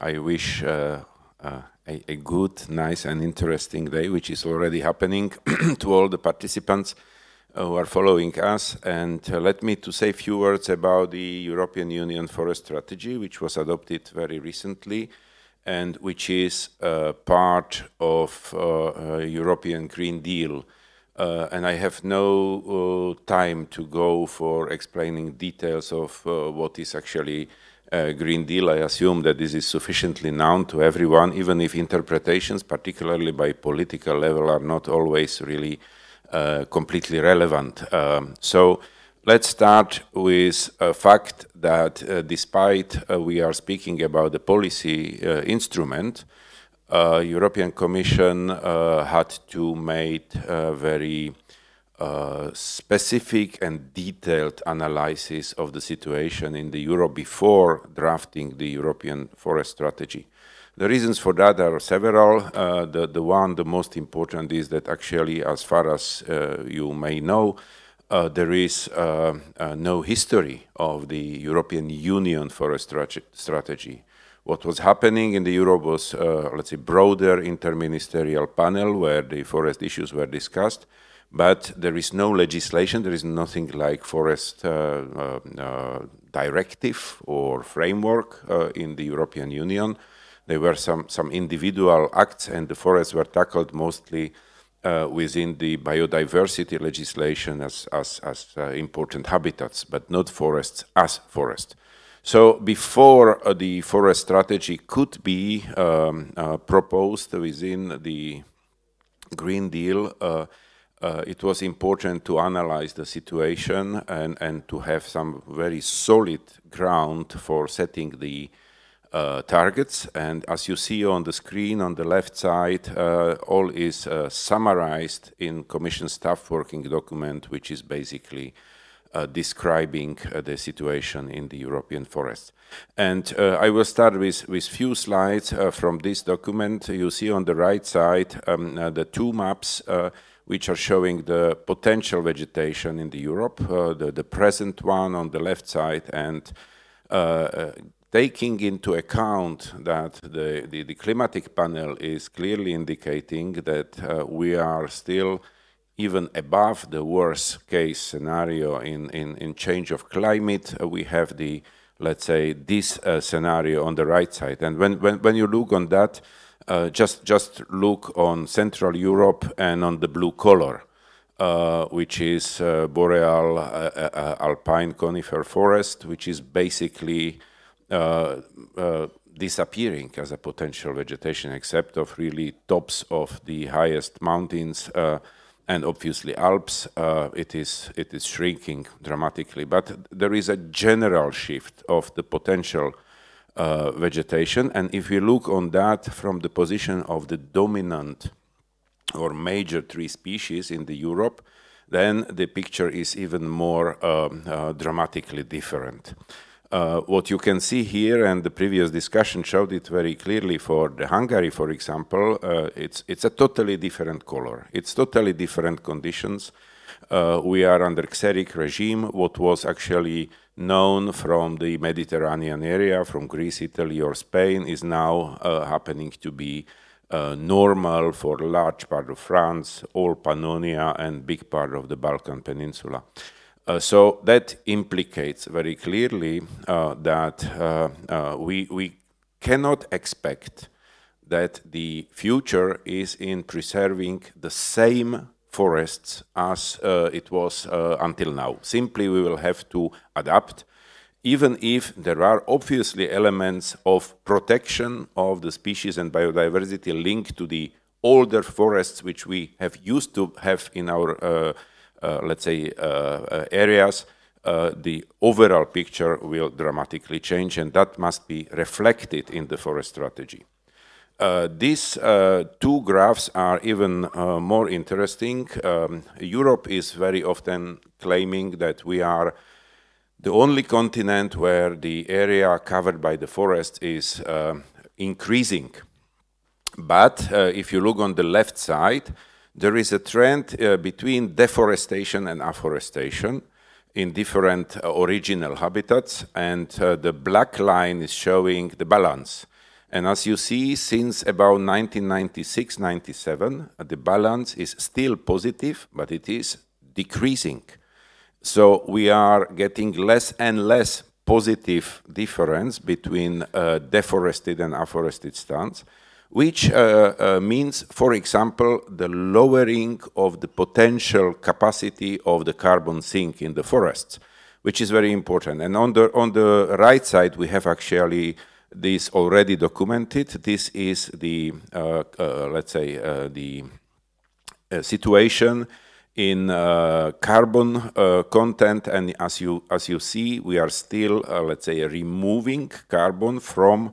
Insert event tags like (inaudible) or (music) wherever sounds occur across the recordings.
I wish uh, uh, a, a, good, nice, and interesting day, which is already happening (clears throat) to all the participants uh, who are following us. And let me to say a few words about the European Union Forest Strategy, which was adopted very recently and which is uh, part of uh, uh, European Green Deal uh, and I have no uh, time to go for explaining details of uh, what is actually Green Deal. I assume that this is sufficiently known to everyone, even if interpretations, particularly by political level, are not always really uh, completely relevant. Um, so let's start with a fact that uh, despite uh, we are speaking about the policy instrument, uh, European Commission uh, had to make very uh, specific and detailed analysis of the situation in the euro before drafting the European forest strategy. The reasons for that are several. Uh, the, the one, the most important, is that actually, as far as uh, you may know, uh, there is no history of the European Union forest strategy. What was happening in the Europe was, uh, let's say, broader interministerial panel where the forest issues were discussed, but there is no legislation, there is nothing like forest uh, uh, uh directive or framework uh, in the European Union. There were some, some individual acts and the forests were tackled mostly uh, within the biodiversity legislation as, as, as uh, important habitats, but not forests as forests. So before uh, the forest strategy could be um, uh, proposed within the Green Deal, uh, uh, it was important to analyze the situation and, and to have some very solid ground for setting the uh, targets. And as you see on the screen on the left side, uh, all is summarized in Commission staff working document, which is basically uh, describing uh, the situation in the European forest. And uh, I will start with with few slides uh, from this document. You see on the right side um, uh, the two maps uh, which are showing the potential vegetation in the Europe, the, the, present one on the left side and taking into account that the, the, the, climatic panel is clearly indicating that we are still even above the worst case scenario in, in, in change of climate, uh, we have the, let's say, this uh, scenario on the right side. And when, when, when you look on that, uh, just, just look on Central Europe and on the blue color, uh, which is uh, boreal uh, alpine conifer forest, which is basically disappearing as a potential vegetation, except of really tops of the highest mountains and obviously Alps, uh, it, is, it is shrinking dramatically. But there is a general shift of the potential uh, vegetation. And if we look on that from the position of the dominant or major tree species in the Europe, then the picture is even more um, uh, dramatically different. Uh, what you can see here, and the previous discussion showed it very clearly for the Hungary, for example, uh, it's, it's a totally different color. It's totally different conditions. Uh, we are under Xeric regime, what was actually known from the Mediterranean area, from Greece, Italy, or Spain, is now uh, happening to be uh, normal for large part of France, all Pannonia, and big part of the Balkan Peninsula. Uh, so that implicates very clearly uh, that uh, we, we cannot expect that the future is in preserving the same forests as uh, it was uh, until now. Simply, we will have to adapt, even if there are obviously elements of protection of the species and biodiversity linked to the older forests which we have used to have in our uh, uh, let's say, uh, uh, areas, the overall picture will dramatically change, and that must be reflected in the forest strategy. Uh, these uh, two graphs are even uh, more interesting. Um, Europe is very often claiming that we are the only continent where the area covered by the forest is increasing. But if you look on the left side, there is a trend uh, between deforestation and afforestation in different uh, original habitats, and uh, the black line is showing the balance. And as you see, since about 1996-97, uh, the balance is still positive, but it is decreasing. So we are getting less and less positive difference between uh, deforested and afforested stands which uh, uh, means, for example, the lowering of the potential capacity of the carbon sink in the forests, which is very important. And on the, on the right side, we have actually this already documented. This is the, uh, uh let's say, uh, the uh, situation in carbon content. And as you, as you see, we are still, let's say, removing carbon from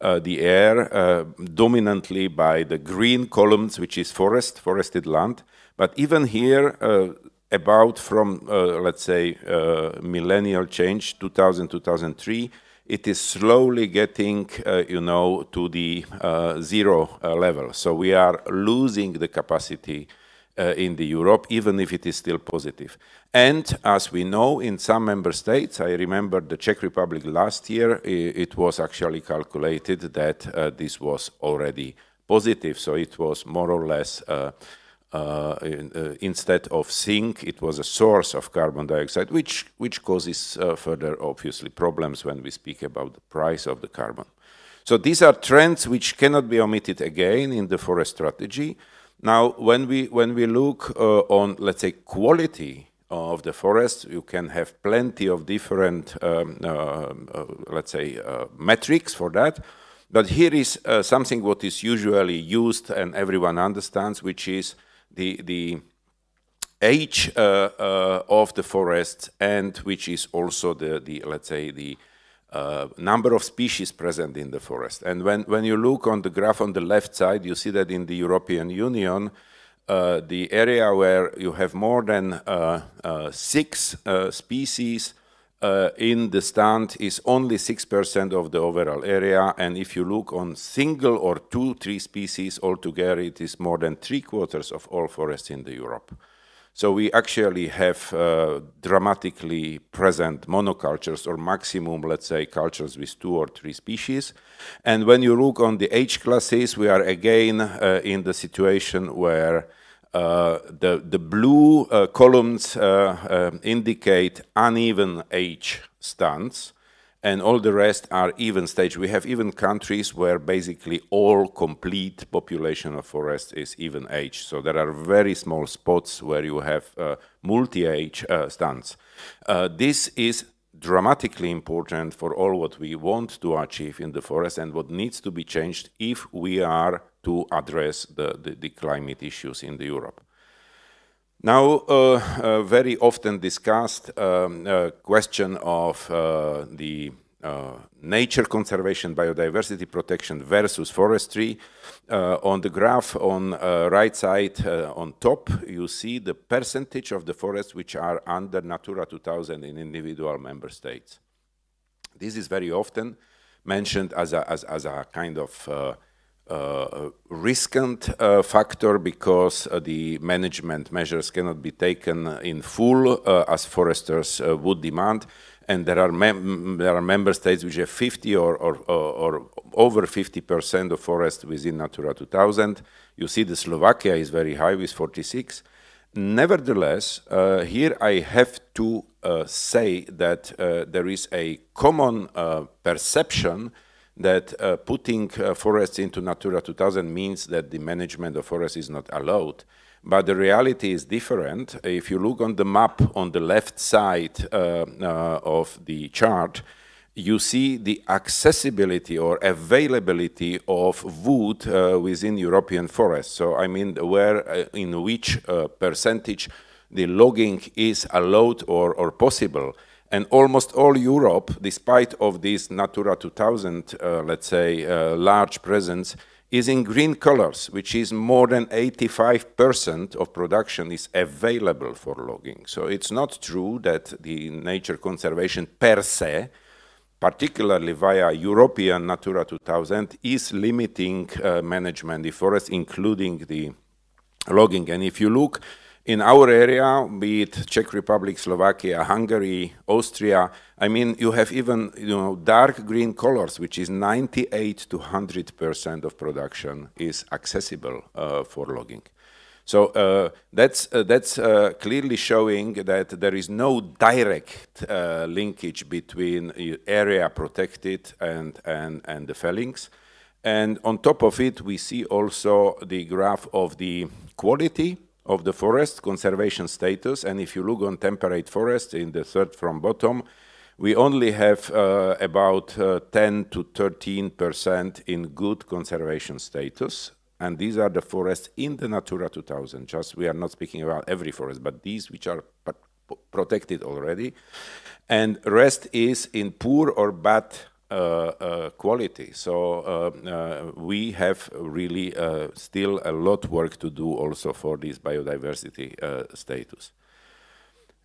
uh, the air uh, dominantly by the green columns, which is forest, forested land. But even here, uh, about from, uh, let's say, uh, millennial change, 2000, 2003, it is slowly getting, uh, you know, to the zero level. So we are losing the capacity uh, in the Europe, even if it is still positive. And as we know, in some member states, I remember the Czech Republic last year, it was actually calculated that uh, this was already positive, so it was more or less, uh, uh, uh instead of sink, it was a source of carbon dioxide, which, which causes uh, further, obviously, problems when we speak about the price of the carbon. So these are trends which cannot be omitted again in the forest strategy. Now, when we, when we look uh, on, let's say, quality of the forest, you can have plenty of different, um, uh, uh let's say, uh, metrics for that. But here is uh, something what is usually used and everyone understands, which is the, the age uh, uh, of the forest and which is also the, the let's say the uh, number of species present in the forest. And when, when you look on the graph on the left side, you see that in the European Union, uh, the area where you have more than uh, uh six uh, species in the stand is only 6% of the overall area. And if you look on single or two, three species altogether, it is more than three quarters of all forests in the Europe. So we actually have uh, dramatically present monocultures or maximum, let's say, cultures with two or three species. And when you look on the age classes, we are again uh, in the situation where uh, the, the blue uh, columns uh, um, indicate uneven age stands and all the rest are even stage. We have even countries where basically all complete population of forest is even age. So there are very small spots where you have uh, multi-age uh, stands. Uh, this is dramatically important for all what we want to achieve in the forest and what needs to be changed if we are to address the, the, the climate issues in the Europe. Now, uh, uh, very often discussed um, uh, question of uh, the uh, nature conservation, biodiversity protection versus forestry. on the graph on right side on top, you see the percentage of the forests which are under Natura 2000 in individual member states. This is very often mentioned as a, as, as a kind of uh, riskant uh, factor because uh, the management measures cannot be taken in full uh, as foresters uh, would demand. And there are, there are member states which have 50 or, or, uh, or over 50% of forests within Natura 2000. You see the Slovakia is very high with 46. Nevertheless, here I have to say that there is a common perception that uh, putting uh, forests into Natura 2000 means that the management of forests is not allowed. But the reality is different. If you look on the map on the left side uh, uh of the chart, you see the accessibility or availability of wood uh, within European forests. So I mean, where uh, in which percentage the logging is allowed or, or possible and almost all Europe, despite of this Natura 2000, uh, let's say, uh, large presence, is in green colors, which is more than 85% of production is available for logging. So it's not true that the nature conservation per se, particularly via European Natura 2000, is limiting uh, management the forest, including the logging. And if you look, in our area, be it Czech Republic, Slovakia, Hungary, Austria, I mean, you have even you know dark green colors, which is 98 to 100 percent of production is accessible uh, for logging. So uh, that's uh, that's uh, clearly showing that there is no direct uh, linkage between area protected and and and the fellings. And on top of it, we see also the graph of the quality of the forest conservation status. And if you look on temperate forest in the third from bottom, we only have uh, about uh, 10 to 13 percent in good conservation status. And these are the forests in the Natura 2000. Just we are not speaking about every forest, but these which are protected already. And rest is in poor or bad uh, uh, quality. So uh, we have really still a lot work to do also for this biodiversity status.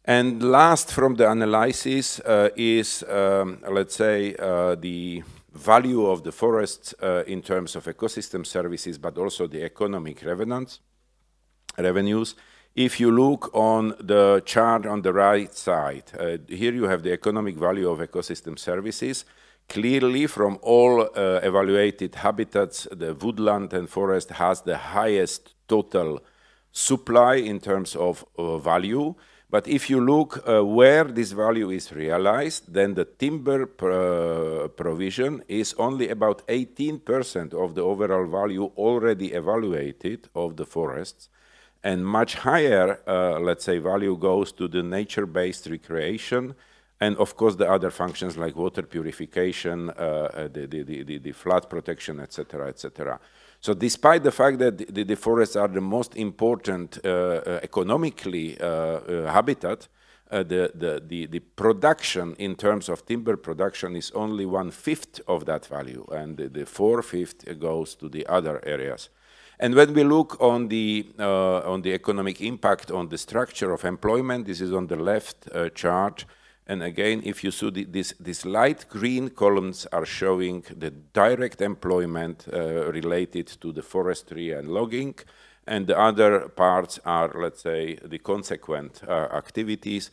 And last from the analysis uh, is, um, let's say, uh, the value of the forests uh, in terms of ecosystem services, but also the economic revenants, revenues. If you look on the chart on the right side, here you have the economic value of ecosystem services, Clearly, from all uh, evaluated habitats, the woodland and forest has the highest total supply in terms of uh, value. But if you look uh, where this value is realized, then the timber pr uh, provision is only about 18% of the overall value already evaluated of the forests. And much higher, uh, let's say, value goes to the nature-based recreation, and of course the other functions like water purification, uh, uh the, the, the, the, flood protection, etc., etc. So despite the fact that the, the forests are the most important uh, uh economically uh, uh habitat, the, the, the, the, production in terms of timber production is only one-fifth of that value, and the, the four-fifth goes to the other areas. And when we look on the, on the economic impact on the structure of employment, this is on the left chart, and again, if you see this, these light green columns are showing the direct employment uh, related to the forestry and logging, and the other parts are, let's say, the consequent uh, activities.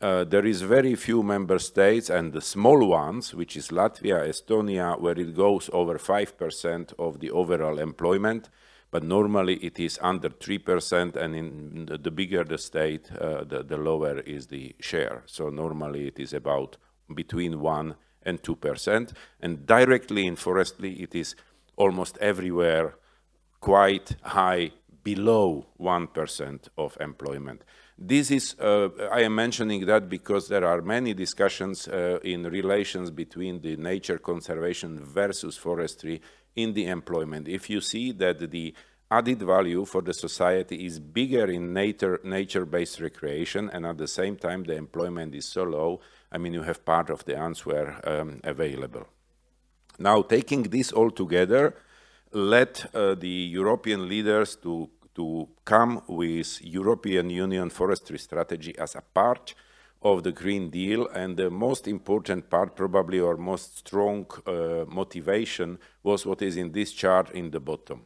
Uh, there is very few member states and the small ones, which is Latvia, Estonia, where it goes over 5% of the overall employment but normally it is under 3% and in the, bigger the state, uh, the, the lower is the share. So normally it is about between 1 and 2%. And directly in forestry, it is almost everywhere quite high, below 1% of employment. This is, uh, I am mentioning that because there are many discussions uh, in relations between the nature conservation versus forestry in the employment. If you see that the added value for the society is bigger in nature, nature-based recreation and at the same time the employment is so low, I mean, you have part of the answer um, available. Now, taking this all together, let uh, the European leaders to, to come with European Union forestry strategy as a part of the Green Deal and the most important part probably or most strong uh, motivation was what is in this chart in the bottom.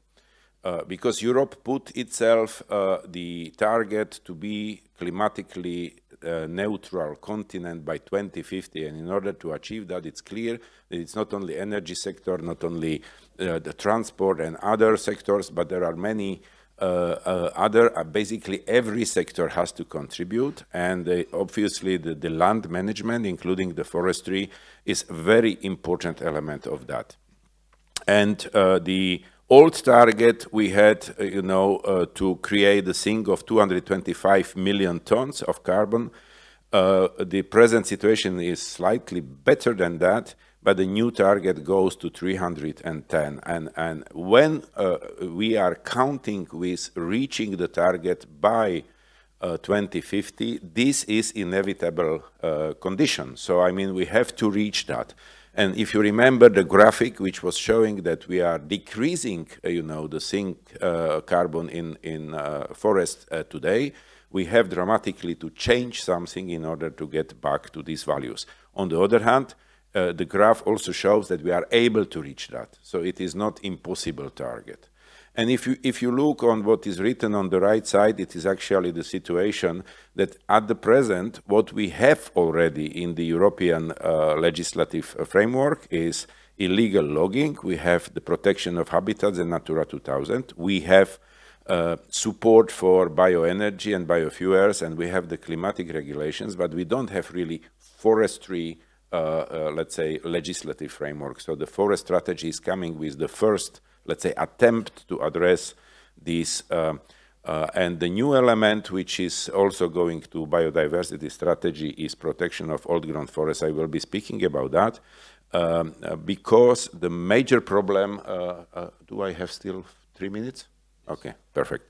Uh, because Europe put itself uh, the target to be climatically uh, neutral continent by 2050 and in order to achieve that it's clear that it's not only energy sector, not only uh, the transport and other sectors, but there are many uh, uh, other, uh, basically every sector has to contribute. And obviously the, the land management, including the forestry, is a very important element of that. And the old target we had, uh, you know, uh, to create a sink of 225 million tons of carbon. Uh, the present situation is slightly better than that, but the new target goes to 310. And, and when uh, we are counting with reaching the target by uh, 2050, this is inevitable uh, condition. So, I mean, we have to reach that. And if you remember the graphic, which was showing that we are decreasing, uh, you know, the sink uh, carbon in, in uh, forest today, we have dramatically to change something in order to get back to these values. On the other hand, uh, the graph also shows that we are able to reach that. So it is not impossible target. And if you, if you look on what is written on the right side, it is actually the situation that at the present, what we have already in the European uh, legislative uh, framework is illegal logging. We have the protection of habitats and Natura 2000. We have uh, support for bioenergy and biofuels, and we have the climatic regulations, but we don't have really forestry uh, uh, let's say, legislative framework. So the forest strategy is coming with the first, let's say, attempt to address this. uh, uh and the new element, which is also going to biodiversity strategy, is protection of old growth forests. I will be speaking about that um, because the major problem. Uh, do I have still three minutes? Okay, perfect.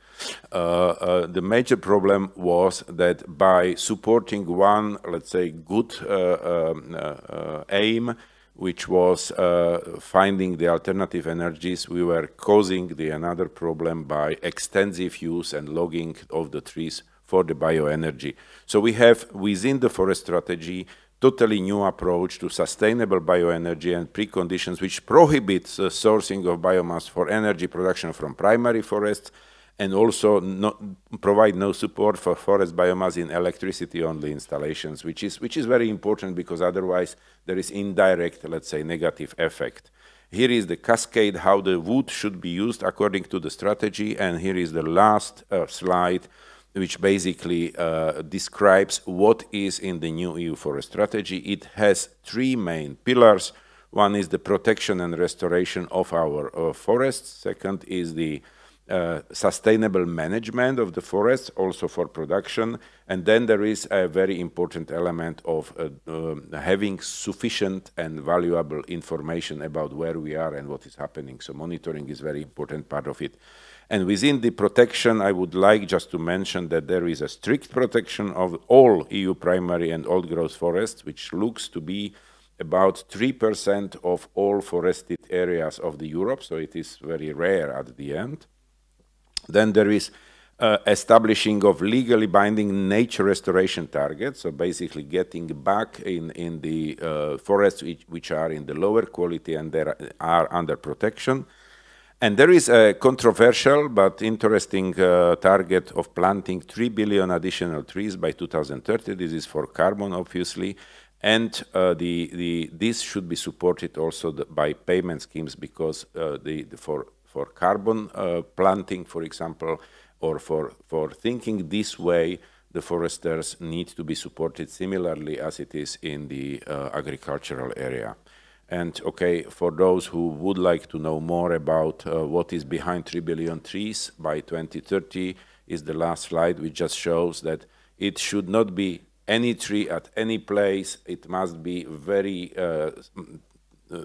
Uh, uh, the major problem was that by supporting one, let's say, good uh, um, uh aim, which was uh, finding the alternative energies, we were causing the another problem by extensive use and logging of the trees for the bioenergy. So we have within the forest strategy totally new approach to sustainable bioenergy and preconditions which prohibits the sourcing of biomass for energy production from primary forests and also no, provide no support for forest biomass in electricity only installations which is which is very important because otherwise there is indirect let's say negative effect here is the cascade how the wood should be used according to the strategy and here is the last uh, slide which basically uh, describes what is in the new EU forest strategy. It has three main pillars. One is the protection and restoration of our uh, forests. Second is the uh, sustainable management of the forests, also for production. And then there is a very important element of uh, um, having sufficient and valuable information about where we are and what is happening. So monitoring is very important part of it. And within the protection, I would like just to mention that there is a strict protection of all EU primary and old growth forests, which looks to be about 3% of all forested areas of the Europe, so it is very rare at the end. Then there is uh, establishing of legally binding nature restoration targets, so basically getting back in, in the uh, forests which, which, are in the lower quality and there are under protection. And there is a controversial but interesting uh, target of planting 3 billion additional trees by 2030. This is for carbon, obviously. And uh, the, the, this should be supported also the, by payment schemes because uh, the, the for for carbon uh, planting, for example, or for, for thinking this way, the foresters need to be supported similarly as it is in the uh, agricultural area. And okay, for those who would like to know more about uh, what is behind 3 billion trees by 2030 is the last slide, which just shows that it should not be any tree at any place. It must be very uh, uh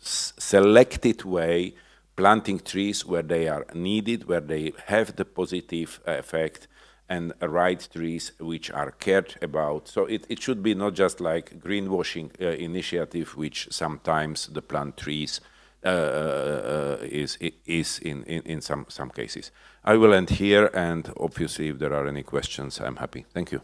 selected way planting trees where they are needed, where they have the positive uh, effect, and right trees which are cared about. So it, it should be not just like greenwashing uh, initiative, which sometimes the plant trees uh, uh, uh is is in, in, in some, some cases. I will end here, and obviously if there are any questions, I'm happy. Thank you.